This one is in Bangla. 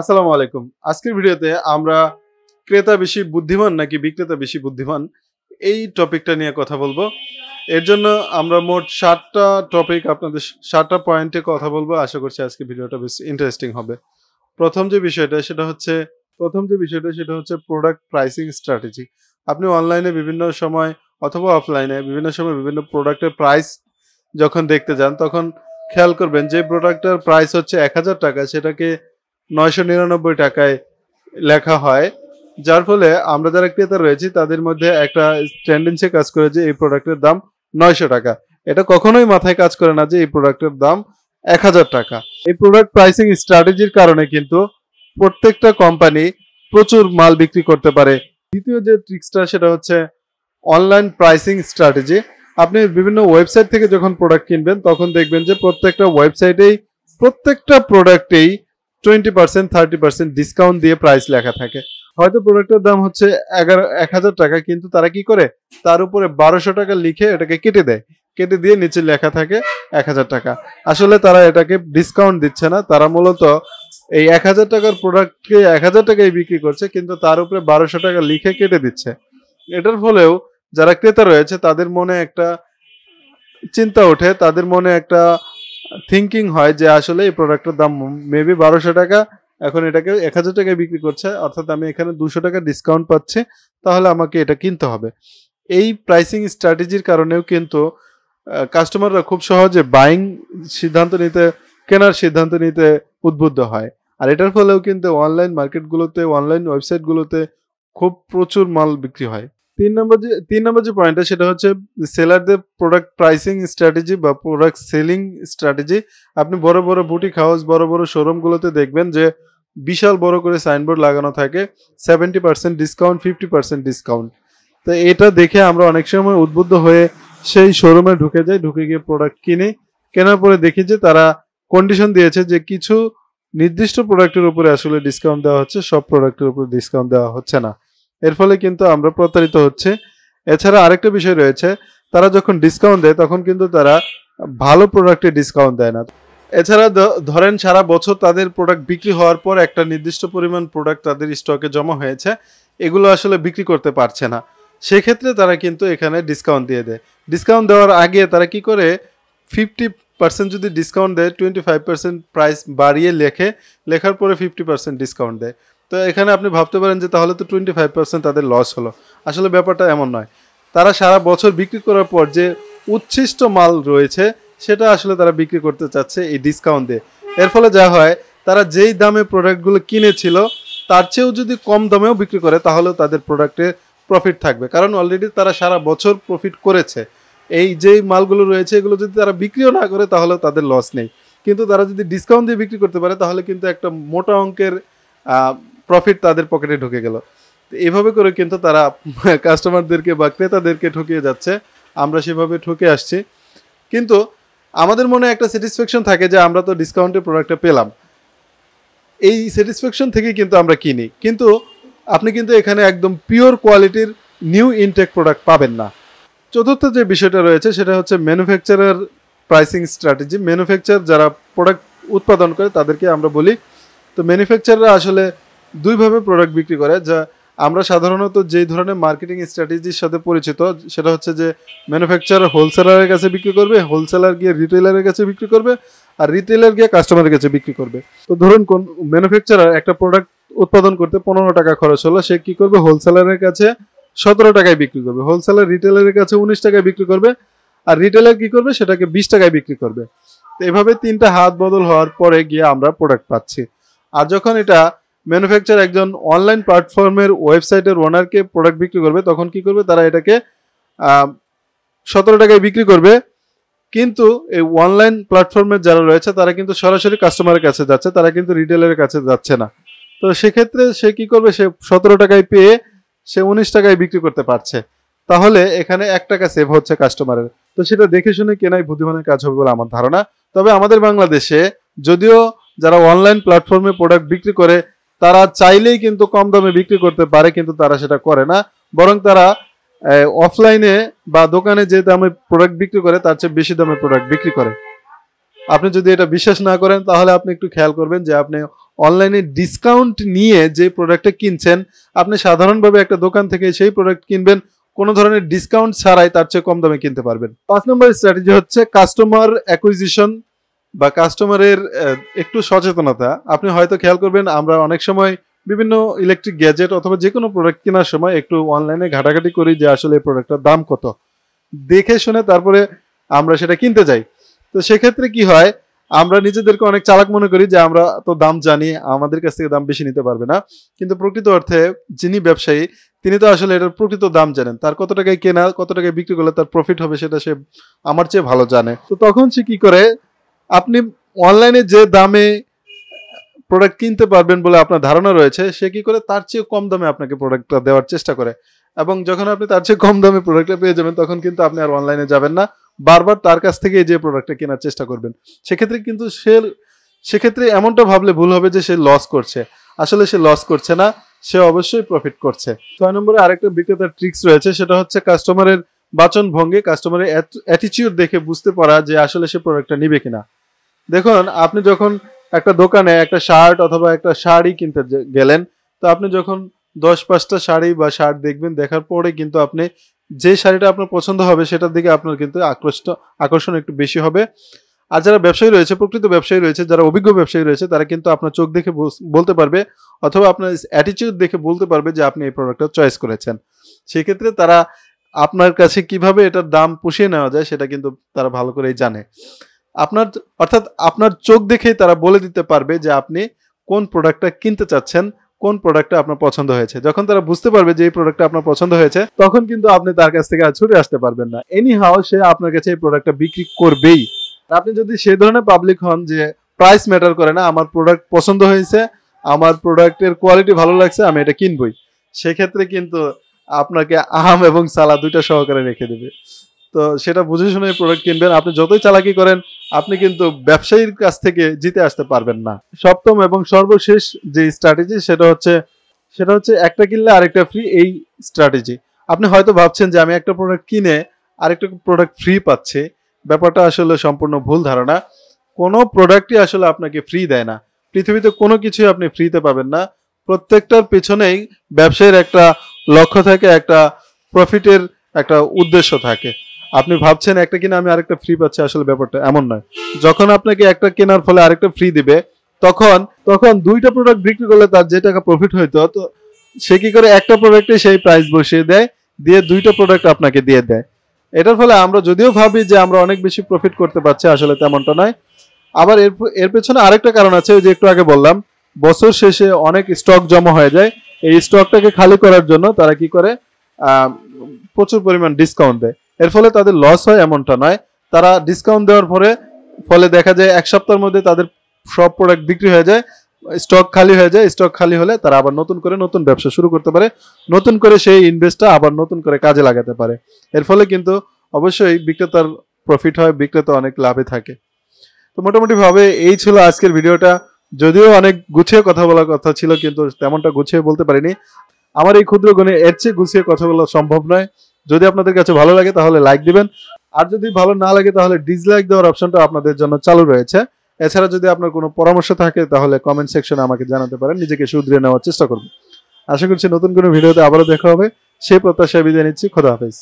আসসালামু আলাইকুম আজকের ভিডিওতে আমরা ক্রেতা বেশি বুদ্ধিমান নাকি বিক্রেতা বেশি বুদ্ধিমান এই টপিকটা নিয়ে কথা বলবো এর জন্য আমরা মোট সাতটা টপিক আপনাদের সাতটা পয়েন্টে কথা বলবো আশা করছি আজকে ভিডিওটা বেশ ইন্টারেস্টিং হবে প্রথম যে বিষয়টা সেটা হচ্ছে প্রথম যে বিষয়টা সেটা হচ্ছে প্রোডাক্ট প্রাইসিং স্ট্র্যাটেজি আপনি অনলাইনে বিভিন্ন সময় অথবা অফলাইনে বিভিন্ন সময় বিভিন্ন প্রোডাক্টের প্রাইস যখন দেখতে যান তখন খেয়াল করবেন যে প্রোডাক্টটার প্রাইস হচ্ছে এক হাজার টাকা সেটাকে নয়শো নিরানব্বই টাকায় লেখা হয় যার ফলে আমরা যারা ক্রেতা রয়েছি তাদের মধ্যে একটা টেন্ডেন্সি কাজ করে যে এই প্রোডাক্টের দাম নয়শো টাকা এটা কখনোই মাথায় কাজ করে না যে এই প্রোডাক্টের দাম এক হাজার টাকা এই প্রোডাক্ট প্রাইসিং স্ট্র্যাটেজির কারণে কিন্তু প্রত্যেকটা কোম্পানি প্রচুর মাল বিক্রি করতে পারে দ্বিতীয় যে ট্রিক্সটা সেটা হচ্ছে অনলাইন প্রাইসিং স্ট্র্যাটেজি আপনি বিভিন্ন ওয়েবসাইট থেকে যখন প্রোডাক্ট কিনবেন তখন দেখবেন যে প্রত্যেকটা ওয়েবসাইটেই প্রত্যেকটা প্রোডাক্টেই twenty percent thirty percent discount দিয়ে প্রাইস লেখা থাকে হয়তো প্রোডাক্টের দাম হচ্ছে এগারো এক হাজার টাকা কিন্তু তারা কি করে তার উপরে বারোশো টাকা লিখে এটাকে কেটে দেয় কেটে দিয়ে নিচে লেখা থাকে এক হাজার টাকা আসলে তারা এটাকে ডিসকাউন্ট দিচ্ছে না তারা মূলত এই এক হাজার টাকার প্রোডাক্টকে এক হাজার টাকায় বিক্রি করছে কিন্তু তার উপরে বারোশো টাকা লিখে কেটে দিচ্ছে এটার ফলেও যারা ক্রেতা রয়েছে তাদের মনে একটা চিন্তা ওঠে তাদের মনে একটা থিঙ্কিং হয় যে আসলে এই প্রোডাক্টের দাম মেবি বারোশো টাকা এখন এটাকে এক হাজার টাকায় বিক্রি করছে অর্থাৎ আমি এখানে দুশো টাকা ডিসকাউন্ট পাচ্ছি তাহলে আমাকে এটা কিনতে হবে এই প্রাইসিং স্ট্র্যাটেজির কারণেও কিন্তু কাস্টমাররা খুব সহজে বাইং সিদ্ধান্ত নিতে কেনার সিদ্ধান্ত নিতে উদ্বুদ্ধ হয় আর এটার ফলেও কিন্তু অনলাইন মার্কেটগুলোতে অনলাইন ওয়েবসাইটগুলোতে খুব প্রচুর মাল বিক্রি হয় তিন নম্বর যে তিন নম্বর যে পয়েন্টটা সেটা হচ্ছে সেলারদের প্রোডাক্ট প্রাইসিং স্ট্র্যাটেজি বা প্রোডাক্ট সেলিং স্ট্র্যাটেজি আপনি বড় বড় বুটিক হাউস বড় বড় শোরুমগুলোতে দেখবেন যে বিশাল বড় করে সাইনবোর্ড লাগানো থাকে seventy percent discount fifty percent discount তো এটা দেখে আমরা অনেক সময় উদ্বুদ্ধ হয়ে সেই শোরুমে ঢুকে যাই ঢুকে গিয়ে প্রোডাক্ট কিনি কেনার পরে দেখি যে তারা কন্ডিশন দিয়েছে যে কিছু নির্দিষ্ট প্রোডাক্টের উপরে আসলে ডিসকাউন্ট দেওয়া হচ্ছে সব প্রোডাক্টের উপরে ডিসকাউন্ট দেওয়া হচ্ছে না এর ফলে কিন্তু আমরা প্রতারিত হচ্ছে এছাড়া আরেকটা বিষয় রয়েছে তারা যখন ডিসকাউন্ট দেয় তখন কিন্তু তারা ভালো প্রোডাক্টে ডিসকাউন্ট দেয় না এছাড়া ধরেন সারা বছর তাদের প্রোডাক্ট বিক্রি হওয়ার পর একটা নির্দিষ্ট পরিমাণ প্রোডাক্ট তাদের স্টকে জমা হয়েছে এগুলো আসলে বিক্রি করতে পারছে না সেক্ষেত্রে তারা কিন্তু এখানে ডিসকাউন্ট দিয়ে দেয় ডিসকাউন্ট দেওয়ার আগে তারা কি করে ফিফটি পার্সেন্ট যদি ডিসকাউন্ট দেয় টোয়েন্টি ফাইভ পার্সেন্ট প্রাইস বাড়িয়ে লেখে লেখার পরে ফিফটি পার্সেন্ট ডিসকাউন্ট দেয় তো এখানে আপনি ভাবতে পারেন যে তাহলে তো টোয়েন্টি ফাইভ পার্সেন্ট তাদের লস হলো আসলে ব্যাপারটা এমন নয় তারা সারা বছর বিক্রি করার পর যে উচ্ছিষ্ট মাল রয়েছে সেটা আসলে তারা বিক্রি করতে চাচ্ছে এই ডিসকাউন্ট দিয়ে এর ফলে যা হয় তারা যেই দামে প্রোডাক্টগুলো কিনেছিল তার চেয়েও যদি কম দামেও বিক্রি করে তাহলেও তাদের প্রোডাক্টে প্রফিট থাকবে কারণ অলরেডি তারা সারা বছর প্রফিট করেছে এই যে মালগুলো রয়েছে এগুলো যদি তারা বিক্রিও না করে তাহলে তাদের লস নেই কিন্তু তারা যদি ডিসকাউন্ট দিয়ে বিক্রি করতে পারে তাহলে কিন্তু একটা মোটা অঙ্কের প্রফিট তাদের পকেটে ঢুকে গেল এভাবে করে কিন্তু তারা কাস্টমারদেরকে বা ক্রেতাদেরকে ঠকিয়ে যাচ্ছে আমরা সেভাবে ঠকে আসছি কিন্তু আমাদের মনে একটা স্যাটিসফ্যাকশন থাকে যে আমরা তো ডিসকাউন্টের প্রোডাক্টটা পেলাম এই স্যাটিসফ্যাকশন থেকে কিন্তু আমরা কিনি কিন্তু আপনি কিন্তু এখানে একদম পিওর কোয়ালিটির নিউ ইনটেক প্রোডাক্ট পাবেন না চতুর্থ যে বিষয়টা রয়েছে সেটা হচ্ছে ম্যানুফ্যাকচারার প্রাইসিং স্ট্র্যাটেজি ম্যানুফ্যাকচার যারা প্রোডাক্ট উৎপাদন করে তাদেরকে আমরা বলি তো ম্যানুফ্যাকচাররা আসলে দুইভাবে প্রোডাক্ট বিক্রি করে যা আমরা সাধারণত যেই ধরনের মার্কেটিং স্ট্র্যাটেজির সাথে পরিচিত সেটা হচ্ছে যে ম্যানুফ্যাকচার হোলসেলারের কাছে বিক্রি করবে হোলসেলার গিয়ে রিটেলারের কাছে বিক্রি করবে আর রিটেলার গিয়ে কাস্টমারের কাছে বিক্রি করবে তো ধরুন কোন ম্যানুফ্যাকচারার একটা প্রোডাক্ট উৎপাদন করতে পনেরো টাকা খরচ হলো সে কি করবে হোলসেলারের কাছে সতেরো টাকায় বিক্রি করবে হোলসেলার রিটেলারের কাছে উনিশ টাকায় বিক্রি করবে আর রিটেলার কি করবে সেটাকে বিশ টাকায় বিক্রি করবে তো এভাবে তিনটা হাত বদল হওয়ার পরে গিয়ে আমরা প্রোডাক্ট পাচ্ছি আর যখন এটা ম্যানুফ্যাকচার একজন অনলাইন প্ল্যাটফর্মের ওয়েবসাইটের ওনারকে প্রোডাক্ট বিক্রি করবে তখন কি করবে তারা এটাকে সতেরো টাকায় বিক্রি করবে কিন্তু এই অনলাইন প্ল্যাটফর্মের যারা রয়েছে তারা কিন্তু সরাসরি কাস্টমারের কাছে যাচ্ছে তারা কিন্তু রিটেলারের কাছে যাচ্ছে না তো সেক্ষেত্রে সে কি করবে সে সতেরো টাকায় পেয়ে সে উনিশ টাকায় বিক্রি করতে পারছে তাহলে এখানে এক টাকা সেভ হচ্ছে কাস্টমারের তো সেটা দেখে শুনে কেনাই বুদ্ধিমানের কাজ হবে বলে আমার ধারণা তবে আমাদের বাংলাদেশে যদিও যারা অনলাইন প্ল্যাটফর্মে প্রোডাক্ট বিক্রি করে তারা চাইলেই কিন্তু কম দামে বিক্রি করতে পারে কিন্তু তারা সেটা করে না বরং তারা অফলাইনে বা দোকানে যে দামে প্রোডাক্ট বিক্রি করে তার চেয়ে বেশি দামে প্রোডাক্ট বিক্রি করে আপনি যদি এটা বিশ্বাস না করেন তাহলে আপনি একটু খেয়াল করবেন যে আপনি অনলাইনে ডিসকাউন্ট নিয়ে যে প্রোডাক্টটা কিনছেন আপনি সাধারণভাবে একটা দোকান থেকে সেই প্রোডাক্ট কিনবেন কোনো ধরনের ডিসকাউন্ট ছাড়াই তার চেয়ে কম দামে কিনতে পারবেন পাঁচ নম্বর স্ট্র্যাটেজি হচ্ছে কাস্টমার অ্যাকুইজিশন বা কাস্টমারের একটু সচেতনতা আপনি হয়তো খেয়াল করবেন আমরা অনেক সময় বিভিন্ন ইলেকট্রিক গ্যাজেট অথবা যে কোনো প্রোডাক্ট কেনার সময় একটু অনলাইনে ঘাটাঘাটি করি যে আসলে এই প্রোডাক্টটার দাম কত দেখে শুনে তারপরে আমরা সেটা কিনতে যাই তো সেক্ষেত্রে কি হয় আমরা নিজেদেরকে অনেক চালাক মনে করি যে আমরা তো দাম জানি আমাদের কাছ থেকে দাম বেশি নিতে পারবে না কিন্তু প্রকৃত অর্থে যিনি ব্যবসায়ী তিনি তো আসলে এটার প্রকৃত দাম জানেন তার কত টাকায় কেনা কত টাকায় বিক্রি করলে তার প্রফিট হবে সেটা সে আমার চেয়ে ভালো জানে তো তখন সে কি করে আপনি অনলাইনে যে দামে প্রোডাক্ট কিনতে পারবেন বলে আপনার ধারণা রয়েছে সে কি করে তার চেয়ে কম দামে আপনাকে প্রোডাক্টটা দেওয়ার চেষ্টা করে এবং যখন আপনি তার চেয়ে কম দামে প্রোডাক্টটা পেয়ে যাবেন তখন কিন্তু আপনি আর অনলাইনে যাবেন না বারবার তার কাছ থেকে যে প্রোডাক্টটা কেনার চেষ্টা করবেন সেক্ষেত্রে কিন্তু সে সেক্ষেত্রে এমনটা ভাবলে ভুল হবে যে সে লস করছে আসলে সে লস করছে না সে অবশ্যই প্রফিট করছে ছয় নম্বরে আরেকটা বিক্রেতার ট্রিক্স রয়েছে সেটা হচ্ছে কাস্টমারের বাচন ভঙ্গে কাস্টমারের অ্যাটিচিউড দেখে বুঝতে পারা যে আসলে সে প্রোডাক্টটা নিবে কিনা দেখুন আপনি যখন একটা দোকানে একটা শার্ট অথবা একটা শাড়ি কিনতে গেলেন তো আপনি যখন দশ পাঁচটা শাড়ি বা শার্ট দেখবেন দেখার পরে কিন্তু আপনি যে শাড়িটা আপনার পছন্দ হবে সেটার দিকে আপনার কিন্তু আকৃষ্ট আকর্ষণ একটু বেশি হবে আর যারা ব্যবসায়ী রয়েছে প্রকৃত ব্যবসায়ী রয়েছে যারা অভিজ্ঞ ব্যবসায়ী রয়েছে তারা কিন্তু আপনার চোখ দেখে বলতে পারবে অথবা আপনার অ্যাটিটিউড দেখে বলতে পারবে যে আপনি এই প্রোডাক্টটা চয়েস করেছেন সেক্ষেত্রে তারা আপনার কাছে কিভাবে এটার দাম পুষিয়ে নেওয়া যায় সেটা কিন্তু তারা ভালো করেই জানে আপনার অর্থাৎ আপনার চোখ দেখেই তারা বলে দিতে পারবে যে আপনি কোন প্রোডাক্টটা কিনতে চাচ্ছেন কোন প্রোডাক্টটা আপনার পছন্দ হয়েছে যখন তারা বুঝতে পারবে যে এই প্রোডাক্টটা আপনার পছন্দ হয়েছে তখন কিন্তু আপনি তার কাছ থেকে আর ছুটে আসতে পারবেন না এনি হাও সে আপনার কাছে এই প্রোডাক্টটা বিক্রি করবেই আপনি যদি সেই ধরনের পাবলিক হন যে প্রাইস ম্যাটার করে না আমার প্রোডাক্ট পছন্দ হয়েছে আমার প্রোডাক্টের কোয়ালিটি ভালো লাগছে আমি এটা কিনবই সেক্ষেত্রে কিন্তু আপনাকে আম এবং সালা দুইটা সহকারে রেখে দেবে তো সেটা বুঝে শুনে প্রোডাক্ট কিনবেন আপনি যতই চালাকি করেন আপনি কিন্তু ব্যবসায়ীর কাছ থেকে জিতে আসতে পারবেন না সপ্তম এবং সর্বশেষ যে স্ট্র্যাটেজি সেটা হচ্ছে সেটা হচ্ছে একটা কিনলে আরেকটা ফ্রি এই স্ট্র্যাটেজি আপনি হয়তো ভাবছেন যে আমি একটা প্রোডাক্ট কিনে আরেকটা প্রোডাক্ট ফ্রি পাচ্ছি ব্যাপারটা আসলে সম্পূর্ণ ভুল ধারণা কোনো প্রোডাক্টই আসলে আপনাকে ফ্রি দেয় না পৃথিবীতে কোনো কিছুই আপনি ফ্রিতে পাবেন না প্রত্যেকটার পেছনেই ব্যবসায়ীর একটা লক্ষ্য থাকে একটা প্রফিটের একটা উদ্দেশ্য থাকে আপনি ভাবছেন একটা কিনে আমি আরেকটা ফ্রি পাচ্ছি আসলে ব্যাপারটা এমন নয় যখন আপনাকে একটা কেনার ফলে আরেকটা ফ্রি দিবে তখন তখন দুইটা প্রোডাক্ট বিক্রি করলে তার যে টাকা প্রফিট হইতো তো সে কি করে একটা প্রোডাক্টে সেই প্রাইস বসিয়ে দেয় দিয়ে দুইটা প্রোডাক্ট আপনাকে দিয়ে দেয় এটার ফলে আমরা যদিও ভাবি যে আমরা অনেক বেশি প্রফিট করতে পারছি আসলে তেমনটা নয় আবার এর এর পেছনে আরেকটা কারণ আছে যে একটু আগে বললাম বছর শেষে অনেক স্টক জমা হয়ে যায় এই স্টকটাকে খালি করার জন্য তারা কি করে প্রচুর পরিমাণ ডিসকাউন্ট দেয় এর ফলে তাদের লস হয় এমনটা নয় তারা ডিসকাউন্ট দেওয়ার পরে ফলে দেখা যায় এক সপ্তাহের মধ্যে তাদের সব প্রোডাক্ট বিক্রি হয়ে যায় স্টক খালি হয়ে যায় স্টক খালি হলে তারা আবার নতুন করে নতুন ব্যবসা শুরু করতে পারে নতুন করে সেই ইনভেস্টটা আবার নতুন করে কাজে লাগাতে পারে এর ফলে কিন্তু অবশ্যই বিক্রেতার প্রফিট হয় বিক্রেতা অনেক লাভে থাকে তো মোটামুটিভাবে এই ছিল আজকের ভিডিওটা যদিও অনেক গুছিয়ে কথা বলার কথা ছিল কিন্তু তেমনটা গুছিয়ে বলতে পারিনি আমার এই ক্ষুদ্র গুণে এর চেয়ে গুছিয়ে কথা বলা সম্ভব নয় যদি আপনাদের কাছে ভালো লাগে তাহলে লাইক দিবেন আর যদি ভালো না লাগে তাহলে ডিসলাইক দেওয়ার অপশনটা আপনাদের জন্য চালু রয়েছে এছাড়া যদি আপনার কোনো পরামর্শ থাকে তাহলে কমেন্ট সেকশনে আমাকে জানাতে পারেন নিজেকে শুধরে নেওয়ার চেষ্টা করব আশা করছি নতুন কোনো ভিডিওতে আবারও দেখা হবে সেই প্রত্যাশায় বিদায় নিচ্ছি খোদা হাফেজ